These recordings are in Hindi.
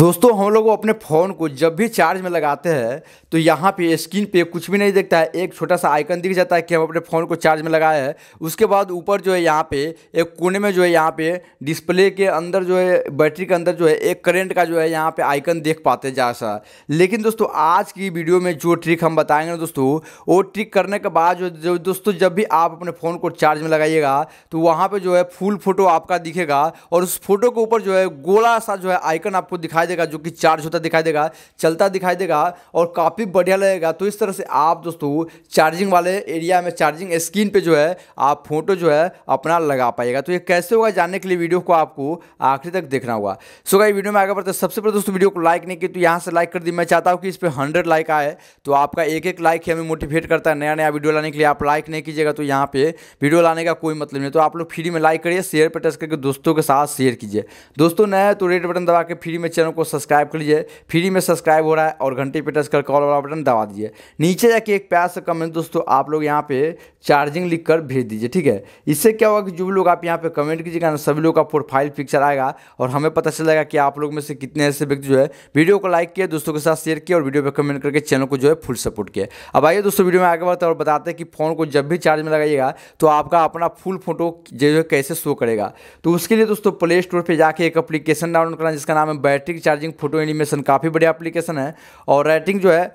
दोस्तों हम लोग अपने फ़ोन को जब भी चार्ज में लगाते हैं तो यहाँ पे स्क्रीन पे कुछ भी नहीं देखता है एक छोटा सा आइकन दिख जाता है कि हम अपने फ़ोन को चार्ज में लगाए हैं उसके बाद ऊपर जो है यहाँ पे एक कोने में जो है यहाँ पे डिस्प्ले के अंदर जो है बैटरी के अंदर जो है एक करेंट का जो है यहाँ पर आइकन देख पाते जा सा लेकिन दोस्तों आज की वीडियो में जो ट्रिक हम बताएंगे दोस्तों वो ट्रिक करने के बाद जो, जो दोस्तों जब भी आप अपने फ़ोन को चार्ज में लगाइएगा तो वहाँ पर जो है फुल फोटो आपका दिखेगा और उस फोटो के ऊपर जो है गोला सा जो है आइकन आपको दिखाई दिखाई देगा जो कि चार्ज होता दिखाई देगा चलता दिखाई देगा और काफ़ी बढ़िया लगेगा तो इस तरह से आप दोस्तों चार्जिंग वाले एरिया में चार्जिंग स्क्रीन पर जो है आप फोटो जो है अपना लगा पाएगा तो ये कैसे होगा जानने के लिए वीडियो को आपको आखिरी तक देखना होगा सो गाइस वीडियो में आगे बढ़ते सबसे पहले दोस्तों वीडियो को लाइक नहीं की तो यहाँ से लाइक कर दी मैं चाहता हूँ कि इस पर हंड्रेड लाइक आए तो आपका एक एक लाइक हमें मोटिवेट करता है नया नया वीडियो लाने के लिए आप लाइक नहीं कीजिएगा तो यहाँ पे वीडियो लाने का कोई मतलब नहीं तो आप लोग फ्री में लाइक करिए शेयर पर टच करके दोस्तों के साथ शेयर कीजिए दोस्तों नया तो रेड बटन दबा के फ्री में चैनल चैनल को सब्सक्राइब कर लीजिए फ्री में सब्सक्राइब हो रहा है और घंटे पे टच कर कॉल वाला बटन दबा दीजिए नीचे जाके एक प्यार से कमेंट दोस्तों आप लोग यहाँ पे चार्जिंग लिख कर भेज दीजिए ठीक है इससे क्या होगा कि जो भी लोग आप यहाँ पे कमेंट कीजिएगा ना सभी लोग का प्रोफाइल पिक्चर आएगा और हमें पता चलेगा कि आप लोग में से कितने ऐसे व्यक्ति जो है वीडियो को लाइक किया दोस्तों के साथ शेयर किया और वीडियो पर कमेंट करके चैनल को जो है फुल सपोर्ट किया अब आइए दोस्तों वीडियो में आगे बढ़ते और बताते हैं कि फ़ोन को जब भी चार्ज में लगाइएगा तो आपका अपना फुल फोटो जो है कैसे शो करेगा तो उसके लिए दोस्तों प्ले स्टोर पर जाके एक अप्लीकेशन डाउनलोड करना जिसका नाम है बैटरी चार्जिंग फोटो एनिमेशन काफ़ी बढ़िया एप्लीकेशन है और रेटिंग जो है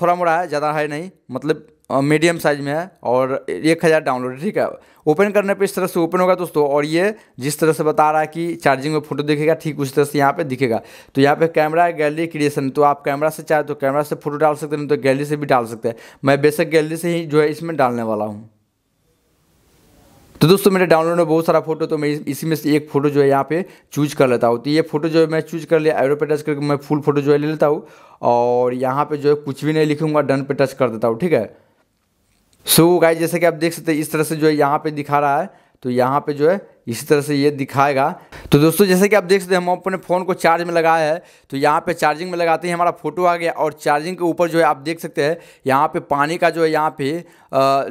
थोड़ा मोड़ा है ज़्यादा हाई नहीं मतलब मीडियम साइज में है और एक हज़ार डाउनलोड ठीक है ओपन करने पे इस तरह से ओपन होगा दोस्तों और ये जिस तरह से बता रहा है कि चार्जिंग में फोटो दिखेगा ठीक उस तरह से यहाँ पे दिखेगा तो यहाँ पे कैमरा है गैलरी क्रिएशन तो आप कैमरा से चाहे तो कैमरा से फोटो डाल सकते हैं तो गैलरी से भी डाल सकते हैं मैं बेसिक गैलरी से ही जो है इसमें डालने वाला हूँ तो दोस्तों मेरे डाउनलोड में बहुत सारा फोटो तो मैं इसी में से एक फोटो जो है यहाँ पे चूज कर लेता हूँ तो ये फोटो जो है मैं चूज कर लिया एरो पे टच करके मैं फुल फोटो जो है ले लेता हूँ और यहाँ पे जो है कुछ भी नहीं लिखूंगा डन पे टच कर देता हूँ ठीक है सो so, गाइज जैसे कि आप देख सकते हैं इस तरह से जो है यहाँ पे दिखा रहा है तो यहाँ पे जो है इसी तरह से ये दिखाएगा तो दोस्तों जैसे कि आप देख सकते हैं हम अपने फ़ोन को चार्ज में लगाया है तो यहाँ पे चार्जिंग में लगाते ही हमारा फोटो आ गया और चार्जिंग के ऊपर जो है आप देख सकते हैं यहाँ पे पानी का जो है यहाँ पे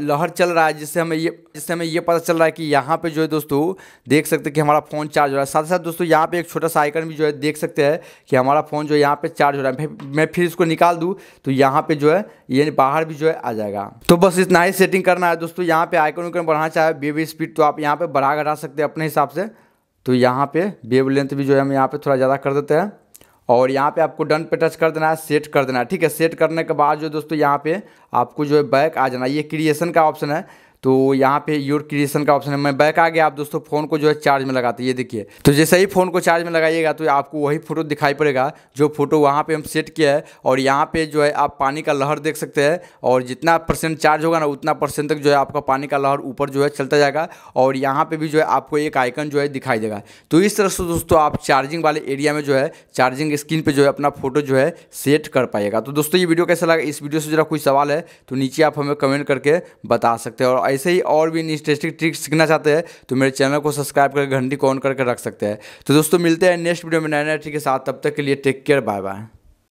लहर चल रहा है जिससे हमें ये जिससे हमें ये पता चल रहा है कि यहाँ पे जो है दोस्तों देख सकते हैं कि हमारा फ़ोन चार्ज हो रहा है साथ साथ दोस्तों यहाँ पे एक छोटा सा आइकन भी जो है देख सकते हैं कि हमारा फ़ोन जो है यहाँ पे चार्ज हो रहा है मैं फिर इसको निकाल दूँ तो यहाँ पे जो है ये बाहर भी जो है आ जाएगा तो बस इतना ही सेटिंग करना है दोस्तों यहाँ पे आइकन उकन बढ़ाना चाहे बेबी स्पीड तो आप यहाँ पे बढ़ा घटा सकते हैं हैं अपने हिसाब से तो यहाँ पे वेव लेंथ भी जो है हम यहाँ पे थोड़ा ज़्यादा कर देते हैं और यहाँ पे आपको डन पे टच कर देना है सेट कर देना है ठीक है सेट करने के बाद जो दोस्तों यहाँ पे आपको जो है बैक आ जाना ये क्रिएशन का ऑप्शन है तो यहाँ पे योर क्रिएशन का ऑप्शन है मैं बैक आ गया आप दोस्तों फ़ोन को जो है चार्ज में लगाते ये देखिए तो जैसे ही फ़ोन को चार्ज में लगाइएगा तो आपको वही फोटो दिखाई पड़ेगा जो फोटो वहाँ पे हम सेट किया है और यहाँ पे जो है आप पानी का लहर देख सकते हैं और जितना परसेंट चार्ज होगा ना उतना परसेंट तक जो है आपका पानी का लहर ऊपर जो है चलता जाएगा और यहाँ पर भी जो है आपको एक आइकन जो है दिखाई देगा तो इस तरह से दोस्तों आप चार्जिंग वाले एरिया में जो है चार्जिंग स्क्रीन पर जो है अपना फोटो जो है सेट कर पाएगा तो दोस्तों ये वीडियो कैसा लगा इस वीडियो से जरा कोई सवाल है तो नीचे आप हमें कमेंट करके बता सकते हैं और ऐसे ही और भी इंटरेस्टिंग ट्रिक्स सीखना चाहते हैं तो मेरे चैनल को सब्सक्राइब करके घंटी को ऑन करके रख सकते हैं तो दोस्तों मिलते हैं नेक्स्ट वीडियो में नए नए ट्रिक के साथ तब तक के लिए टेक केयर बाय बाय